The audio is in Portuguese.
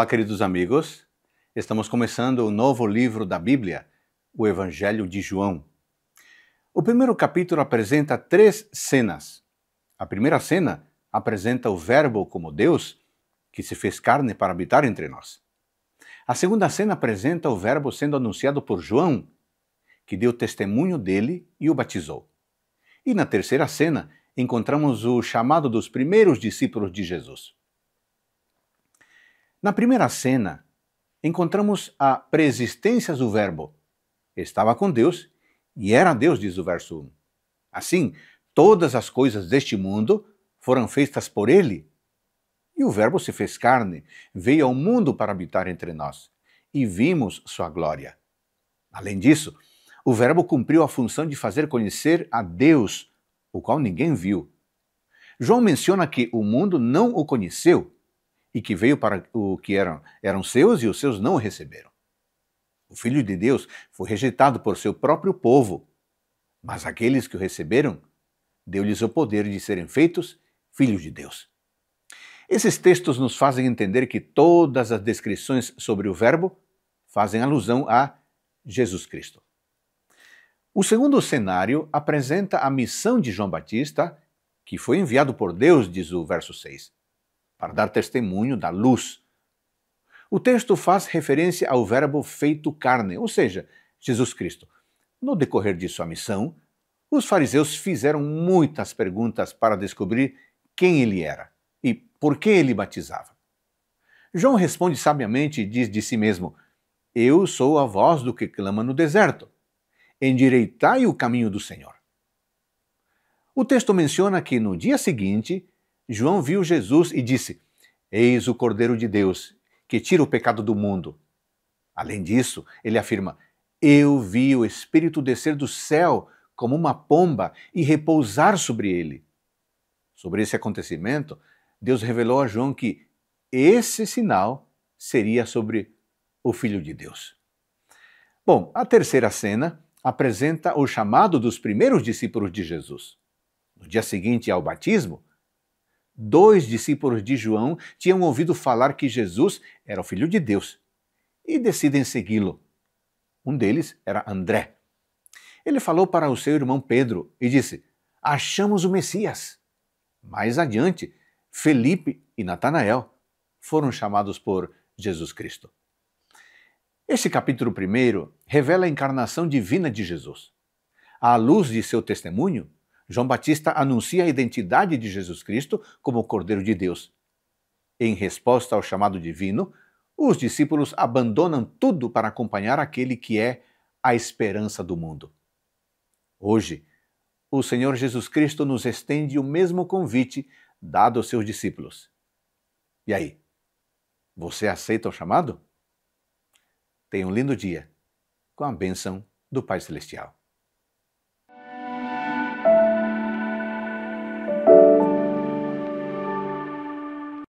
Olá, queridos amigos. Estamos começando o novo livro da Bíblia, o Evangelho de João. O primeiro capítulo apresenta três cenas. A primeira cena apresenta o Verbo como Deus, que se fez carne para habitar entre nós. A segunda cena apresenta o Verbo sendo anunciado por João, que deu testemunho dele e o batizou. E na terceira cena, encontramos o chamado dos primeiros discípulos de Jesus. Na primeira cena, encontramos a preexistência do Verbo. Estava com Deus e era Deus, diz o verso 1. Assim, todas as coisas deste mundo foram feitas por Ele. E o Verbo se fez carne, veio ao mundo para habitar entre nós, e vimos sua glória. Além disso, o Verbo cumpriu a função de fazer conhecer a Deus, o qual ninguém viu. João menciona que o mundo não o conheceu, e que veio para o que eram, eram seus e os seus não o receberam. O Filho de Deus foi rejeitado por seu próprio povo, mas aqueles que o receberam, deu-lhes o poder de serem feitos filhos de Deus. Esses textos nos fazem entender que todas as descrições sobre o Verbo fazem alusão a Jesus Cristo. O segundo cenário apresenta a missão de João Batista, que foi enviado por Deus, diz o verso 6 para dar testemunho da luz. O texto faz referência ao Verbo feito carne, ou seja, Jesus Cristo. No decorrer de sua missão, os fariseus fizeram muitas perguntas para descobrir quem ele era e por que ele batizava. João responde sabiamente e diz de si mesmo: Eu sou a voz do que clama no deserto. Endireitai o caminho do Senhor. O texto menciona que no dia seguinte, João viu Jesus e disse: Eis o Cordeiro de Deus, que tira o pecado do mundo. Além disso, ele afirma: Eu vi o Espírito descer do céu como uma pomba e repousar sobre ele. Sobre esse acontecimento, Deus revelou a João que esse sinal seria sobre o Filho de Deus. Bom, a terceira cena apresenta o chamado dos primeiros discípulos de Jesus. No dia seguinte ao batismo, dois discípulos de João tinham ouvido falar que Jesus era o Filho de Deus e decidem segui-lo. Um deles era André. Ele falou para o seu irmão Pedro e disse: Achamos o Messias. Mais adiante, Felipe e Natanael foram chamados por Jesus Cristo. Este capítulo 1 revela a encarnação divina de Jesus. À luz de seu testemunho, João Batista anuncia a identidade de Jesus Cristo como Cordeiro de Deus. Em resposta ao chamado divino, os discípulos abandonam tudo para acompanhar aquele que é a esperança do mundo. Hoje, o Senhor Jesus Cristo nos estende o mesmo convite dado aos seus discípulos. E aí? Você aceita o chamado? Tenha um lindo dia com a bênção do Pai Celestial.